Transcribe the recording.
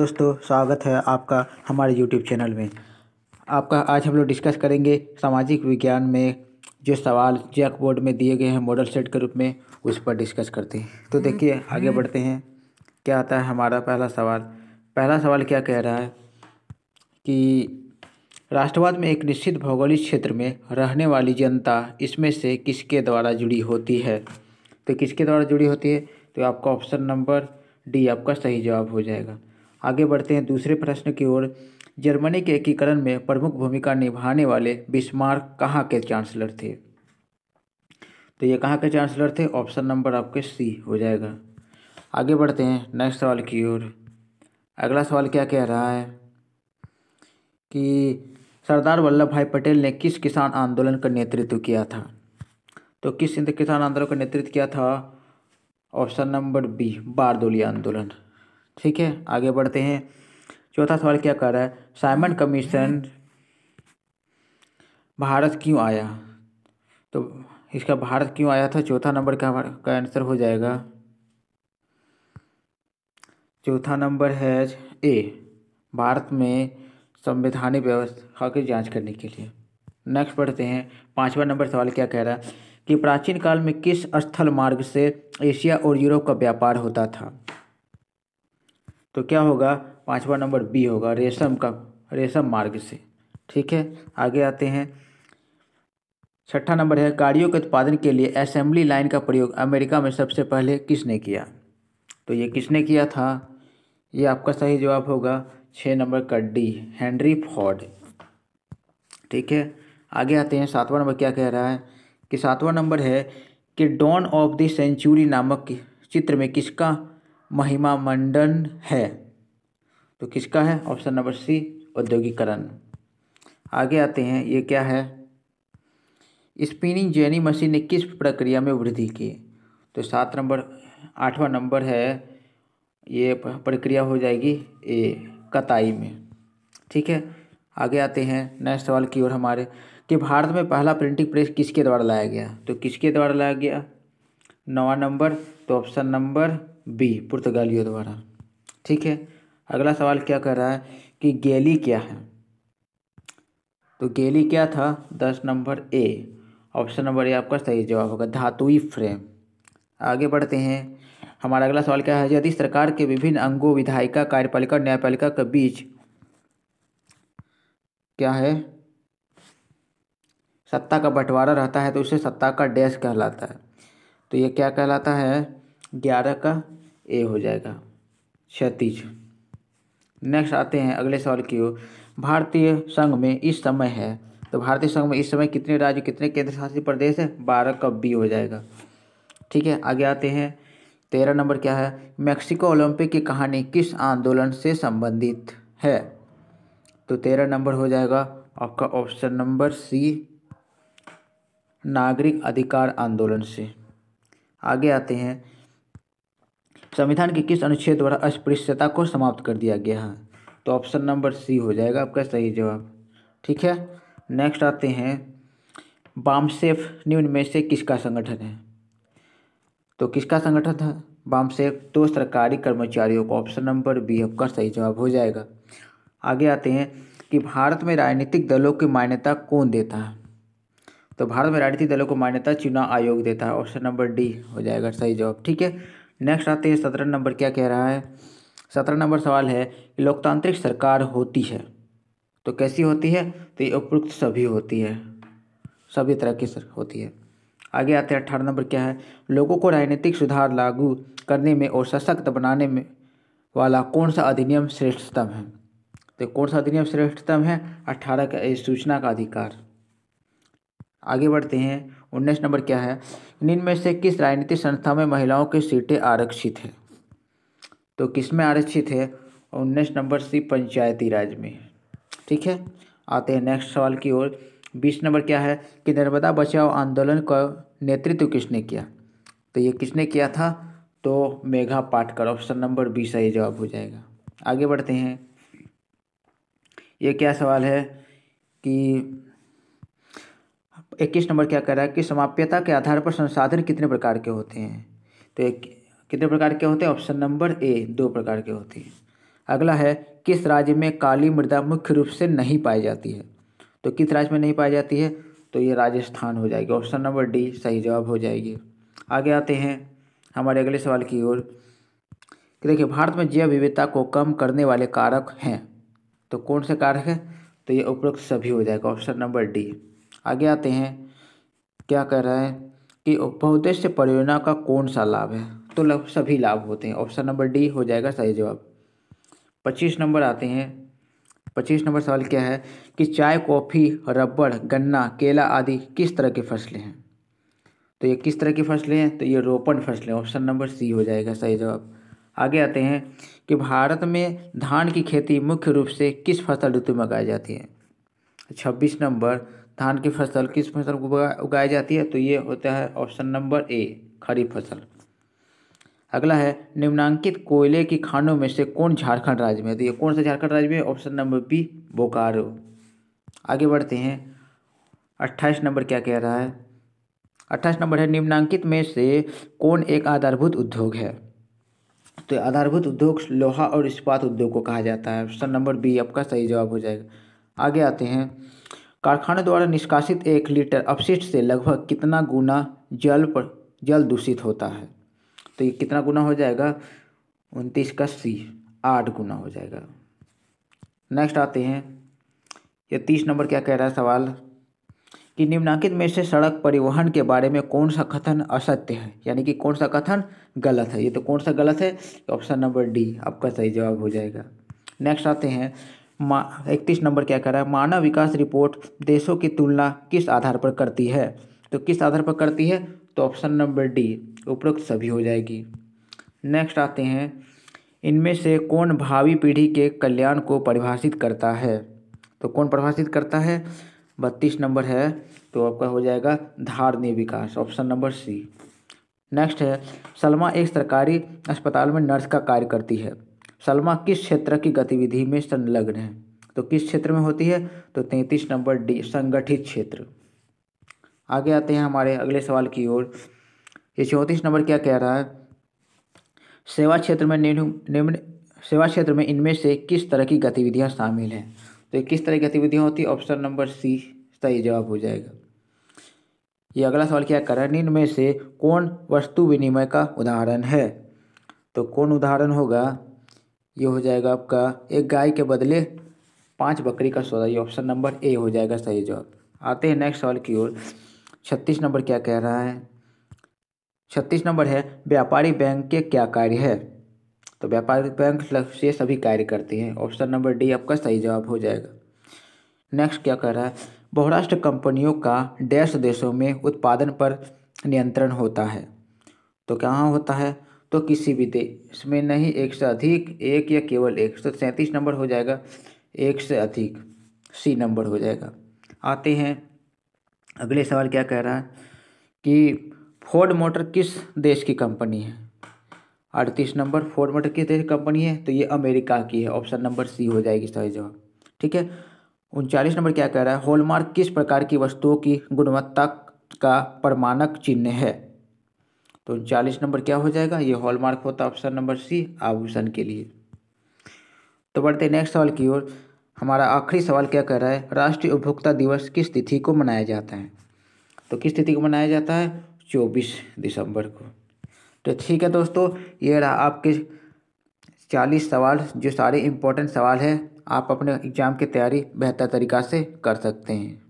दोस्तों स्वागत है आपका हमारे YouTube चैनल में आपका आज हम लोग डिस्कस करेंगे सामाजिक विज्ञान में जो सवाल जैक बोर्ड में दिए गए हैं मॉडल सेट के रूप में उस पर डिस्कस करते हैं तो हम्म, देखिए हम्म। आगे बढ़ते हैं क्या आता है हमारा पहला सवाल पहला सवाल क्या कह रहा है कि राष्ट्रवाद में एक निश्चित भौगोलिक क्षेत्र में रहने वाली जनता इसमें से किसके द्वारा जुड़ी होती है तो किसके द्वारा जुड़ी होती है तो आपका ऑप्शन नंबर डी आपका सही जवाब हो जाएगा आगे बढ़ते हैं दूसरे प्रश्न की ओर जर्मनी के एकीकरण में प्रमुख भूमिका निभाने वाले बिस्मार्क कहाँ के चांसलर थे तो ये कहाँ के चांसलर थे ऑप्शन नंबर आपके सी हो जाएगा आगे बढ़ते हैं नेक्स्ट सवाल की ओर अगला सवाल क्या कह रहा है कि सरदार वल्लभ भाई पटेल ने किस किसान आंदोलन का नेतृत्व किया था तो किस किसान आंदोलन का नेतृत्व किया था ऑप्शन नंबर बी बारदोली आंदोलन ठीक है आगे बढ़ते हैं चौथा सवाल क्या कर रहा है साइमन कमीशन भारत क्यों आया तो इसका भारत क्यों आया था चौथा नंबर का का आंसर हो जाएगा चौथा नंबर है ए भारत में संवैधानिक व्यवस्था की जांच करने के लिए नेक्स्ट पढ़ते हैं पांचवा नंबर सवाल क्या कह रहा है कि प्राचीन काल में किस स्थल मार्ग से एशिया और यूरोप का व्यापार होता था तो क्या होगा पाँचवा नंबर बी होगा रेशम का रेशम मार्ग से ठीक है आगे आते हैं छठा नंबर है गाड़ियों के उत्पादन के लिए असेंबली लाइन का प्रयोग अमेरिका में सबसे पहले किसने किया तो ये किसने किया था ये आपका सही जवाब होगा छः नंबर का डी हेनरी फॉर्ड ठीक है आगे आते हैं सातवां नंबर क्या कह रहा है कि सातवां नंबर है कि डॉन ऑफ द सेंचुरी नामक चित्र में किसका महिमा मंडन है तो किसका है ऑप्शन नंबर सी औद्योगिकरण आगे आते हैं ये क्या है स्पिनिंग जेनी मशीन ने किस प्रक्रिया में वृद्धि की तो सात नंबर आठवां नंबर है ये प्रक्रिया हो जाएगी ए कताई में ठीक है आगे आते हैं नेक्स्ट सवाल की ओर हमारे कि भारत में पहला प्रिंटिंग प्रेस किसके द्वारा लाया गया तो किसके द्वारा लाया गया नवा नंबर तो ऑप्शन नंबर बी पुर्तगालियों द्वारा ठीक है अगला सवाल क्या कर रहा है कि गैली क्या है तो गैली क्या था दस number A option number A आपका सही जवाब होगा धातुई फ्रेम आगे बढ़ते हैं हमारा अगला सवाल क्या है यदि सरकार के विभिन्न अंगों विधायिका कार्यपालिका न्यायपालिका के बीच क्या है सत्ता का बंटवारा रहता है तो उसे सत्ता का डैश कहलाता है तो ये क्या कहलाता है ग्यारह का ए हो जाएगा क्षतिज नेक्स्ट आते हैं अगले सवाल की ओर भारतीय संघ में इस समय है तो भारतीय संघ में इस समय कितने राज्य कितने केंद्र शासित प्रदेश है बारह का बी हो जाएगा ठीक है आगे आते हैं तेरह नंबर क्या है मैक्सिको ओलंपिक की कहानी किस आंदोलन से संबंधित है तो तेरह नंबर हो जाएगा आपका ऑप्शन नंबर सी नागरिक अधिकार आंदोलन से आगे आते हैं संविधान के किस अनुच्छेद द्वारा अस्पृश्यता को समाप्त कर दिया गया है तो ऑप्शन नंबर सी हो जाएगा आपका सही जवाब ठीक है नेक्स्ट आते हैं बामसेफ निम्न में से किसका संगठन है तो किसका संगठन था बामसेफ तो सरकारी कर्मचारियों का ऑप्शन नंबर बी आपका सही जवाब हो जाएगा आगे आते हैं कि भारत में राजनीतिक दलों की मान्यता कौन देता है तो भारत में राजनीतिक दलों को मान्यता चुनाव आयोग देता है ऑप्शन नंबर डी हो जाएगा सही जवाब ठीक है नेक्स्ट आते हैं सत्रह नंबर क्या कह रहा है सत्रह नंबर सवाल है कि लोकतांत्रिक सरकार होती है तो कैसी होती है तो ये उपयुक्त सभी होती है सभी तरह की सर होती है आगे आते हैं अठारह नंबर क्या है लोगों को राजनीतिक सुधार लागू करने में और सशक्त बनाने में वाला कौन सा अधिनियम श्रेष्ठतम है तो कौन सा अधिनियम श्रेष्ठतम है अठारह का सूचना का अधिकार आगे बढ़ते हैं उन्नीस नंबर क्या है निम्न में से किस राजनीतिक संस्था में महिलाओं की सीटें आरक्षित हैं तो किस में आरक्षित है उन्नीस नंबर सी पंचायती राज में ठीक है आते हैं नेक्स्ट सवाल की ओर बीस नंबर क्या है कि नर्मदा बचाओ आंदोलन का नेतृत्व किसने किया तो ये किसने किया था तो Megha Patkar option number B सही ये जवाब हो जाएगा आगे बढ़ते हैं ये क्या सवाल है कि इक्कीस नंबर क्या कह रहा है कि समाप्यता के आधार पर संसाधन कितने प्रकार के होते हैं तो एक कितने प्रकार के होते हैं ऑप्शन नंबर ए दो प्रकार के होते हैं अगला है किस राज्य में काली मृदा मुख्य रूप से नहीं पाई जाती है तो किस राज्य में नहीं पाई जाती है तो ये राजस्थान हो जाएगी ऑप्शन नंबर डी सही जवाब हो जाएगी आगे आते हैं हमारे अगले सवाल की ओर कि देखिए भारत में जैव विविधता को कम करने वाले कारक हैं तो कौन से कारक हैं तो ये उपरोक्त सभी हो जाएगा ऑप्शन नंबर डी आगे आते हैं क्या कह रहा है कि बहुद्देश्य परियोजना का कौन सा लाभ है तो लग सभी लाभ होते हैं ऑप्शन नंबर डी हो जाएगा सही जवाब पच्चीस नंबर आते हैं पच्चीस नंबर सवाल क्या है कि चाय कॉफ़ी रबड़ गन्ना केला आदि किस तरह की फसलें हैं तो ये किस तरह की फसलें हैं तो ये रोपण फसलें ऑप्शन नंबर सी हो जाएगा सही जवाब आगे आते हैं कि भारत में धान की खेती मुख्य रूप से किस फसल ऋतु में उगाई जाती है छब्बीस नंबर धान की फसल किस फसल को उगाई जाती है तो ये होता है ऑप्शन नंबर ए खरीफ फसल अगला है निम्नांकित कोयले की खानों में से कौन झारखंड राज्य में है तो ये कौन सा झारखंड राज्य में ऑप्शन नंबर बी बोकारो आगे बढ़ते हैं अट्ठाईस नंबर क्या कह रहा है अट्ठाईस नंबर है निम्नांकित में से कौन एक आधारभूत उद्योग है तो आधारभूत उद्योग लोहा और इस्पात उद्योग को कहा जाता है ऑप्शन नंबर बी आपका सही जवाब हो जाएगा आगे आते हैं कारखाने द्वारा निष्कासित एक लीटर अपशिष्ट से लगभग कितना गुना जल पर जल दूषित होता है तो ये कितना गुना हो जाएगा उनतीस का सी आठ गुना हो जाएगा नेक्स्ट आते हैं ये तीस नंबर क्या कह रहा है सवाल कि निम्नांकित में से सड़क परिवहन के बारे में कौन सा कथन असत्य है यानी कि कौन सा कथन गलत है ये तो कौन सा गलत है ऑप्शन नंबर डी आपका सही जवाब हो जाएगा नेक्स्ट आते हैं इकतीस नंबर क्या कह रहा है मानव विकास रिपोर्ट देशों की तुलना किस आधार पर करती है तो किस आधार पर करती है तो ऑप्शन नंबर डी उपरोक्त सभी हो जाएगी नेक्स्ट आते हैं इनमें से कौन भावी पीढ़ी के कल्याण को परिभाषित करता है तो कौन परिभाषित करता है बत्तीस नंबर है तो आपका हो जाएगा धारणीय विकास ऑप्शन नंबर सी नेक्स्ट है सलमा एक सरकारी अस्पताल में नर्स का कार्य करती है सलमा किस क्षेत्र की गतिविधि में संलग्न है तो किस क्षेत्र में होती है तो तैंतीस नंबर डी संगठित क्षेत्र आगे आते हैं हमारे अगले सवाल की ओर ये चौंतीस नंबर क्या कह रहा है सेवा क्षेत्र में निम्न सेवा क्षेत्र में इनमें से किस तरह की गतिविधियां शामिल हैं तो ये किस तरह की गतिविधियां होती है ऑप्शन नंबर सी सही जवाब हो जाएगा ये अगला सवाल क्या कर रहा है इनमें से कौन वस्तु विनिमय का उदाहरण है तो कौन उदाहरण होगा ये हो जाएगा आपका एक गाय के बदले पाँच बकरी का सौदा ये ऑप्शन नंबर ए हो जाएगा सही जवाब आते हैं नेक्स्ट सवाल की ओर छत्तीस नंबर क्या कह रहा है छत्तीस नंबर है व्यापारी बैंक के क्या कार्य है तो व्यापारी बैंक से सभी कार्य करती हैं ऑप्शन नंबर डी आपका सही जवाब हो जाएगा नेक्स्ट क्या कह रहा है बहुराष्ट्र कंपनियों का डैश देशों में उत्पादन पर नियंत्रण होता है तो क्या होता है तो किसी भी देश में नहीं एक से अधिक एक या केवल एक तो सैंतीस नंबर हो जाएगा एक से अधिक सी नंबर हो जाएगा आते हैं अगले सवाल क्या कह रहा है कि फोर्ड मोटर किस देश की कंपनी है अड़तीस नंबर फोर्ड मोटर किस देश की कंपनी है तो ये अमेरिका की है ऑप्शन नंबर सी हो जाएगी सही जवाब ठीक है उनचालीस नंबर क्या कह रहा है हॉलमार्क किस प्रकार की वस्तुओं की गुणवत्ता का प्रमाणक चिन्ह है तो चालीस नंबर क्या हो जाएगा ये हॉलमार्क होता है ऑप्शन नंबर सी आभूषण के लिए तो बढ़ते नेक्स्ट सवाल की ओर हमारा आखिरी सवाल क्या कह रहा है राष्ट्रीय उपभोक्ता दिवस किस तिथि को मनाया जाता है तो किस तिथि को मनाया जाता है चौबीस दिसंबर को तो ठीक है दोस्तों ये रहा आपके चालीस सवाल जो सारे इम्पोर्टेंट सवाल है आप अपने एग्ज़ाम की तैयारी बेहतर तरीक़ा से कर सकते हैं